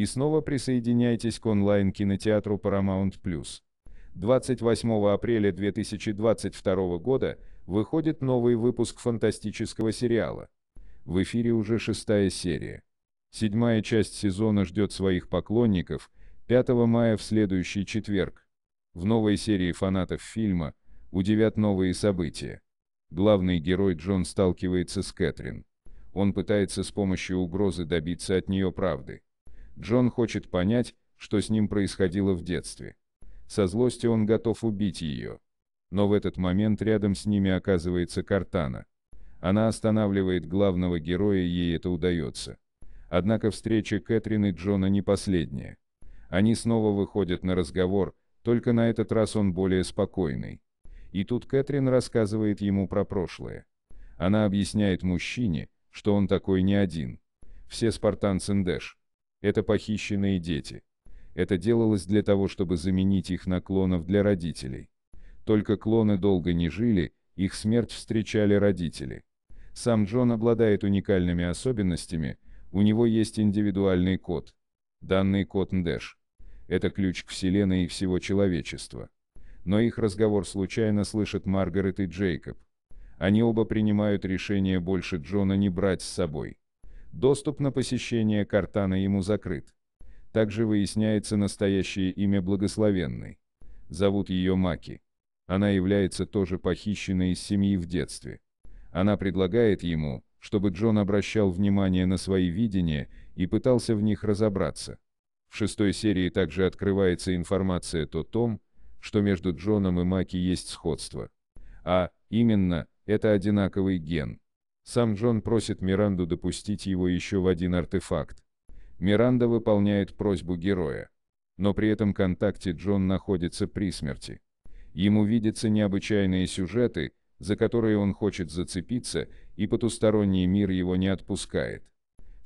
И снова присоединяйтесь к онлайн-кинотеатру Paramount+. 28 апреля 2022 года выходит новый выпуск фантастического сериала. В эфире уже шестая серия. Седьмая часть сезона ждет своих поклонников 5 мая в следующий четверг. В новой серии фанатов фильма удивят новые события. Главный герой Джон сталкивается с Кэтрин. Он пытается с помощью угрозы добиться от нее правды. Джон хочет понять, что с ним происходило в детстве. Со злости он готов убить ее. Но в этот момент рядом с ними оказывается Картана. Она останавливает главного героя, ей это удается. Однако встреча Кэтрин и Джона не последняя. Они снова выходят на разговор, только на этот раз он более спокойный. И тут Кэтрин рассказывает ему про прошлое. Она объясняет мужчине, что он такой не один. Все спартанцы Ндеш. Это похищенные дети. Это делалось для того, чтобы заменить их на клонов для родителей. Только клоны долго не жили, их смерть встречали родители. Сам Джон обладает уникальными особенностями, у него есть индивидуальный код. Данный код Ндэш. Это ключ к Вселенной и всего человечества. Но их разговор случайно слышат Маргарет и Джейкоб. Они оба принимают решение больше Джона не брать с собой доступ на посещение Картана ему закрыт. Также выясняется настоящее имя благословенной. Зовут ее Маки. Она является тоже похищенной из семьи в детстве. Она предлагает ему, чтобы Джон обращал внимание на свои видения и пытался в них разобраться. В шестой серии также открывается информация то том, что между Джоном и Маки есть сходство. А, именно, это одинаковый ген. Сам Джон просит Миранду допустить его еще в один артефакт. Миранда выполняет просьбу героя. Но при этом контакте Джон находится при смерти. Ему видятся необычайные сюжеты, за которые он хочет зацепиться, и потусторонний мир его не отпускает.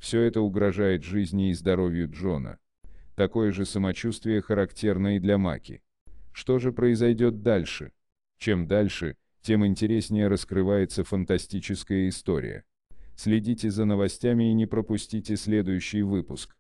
Все это угрожает жизни и здоровью Джона. Такое же самочувствие характерно и для Маки. Что же произойдет дальше? Чем дальше, тем интереснее раскрывается фантастическая история. Следите за новостями и не пропустите следующий выпуск.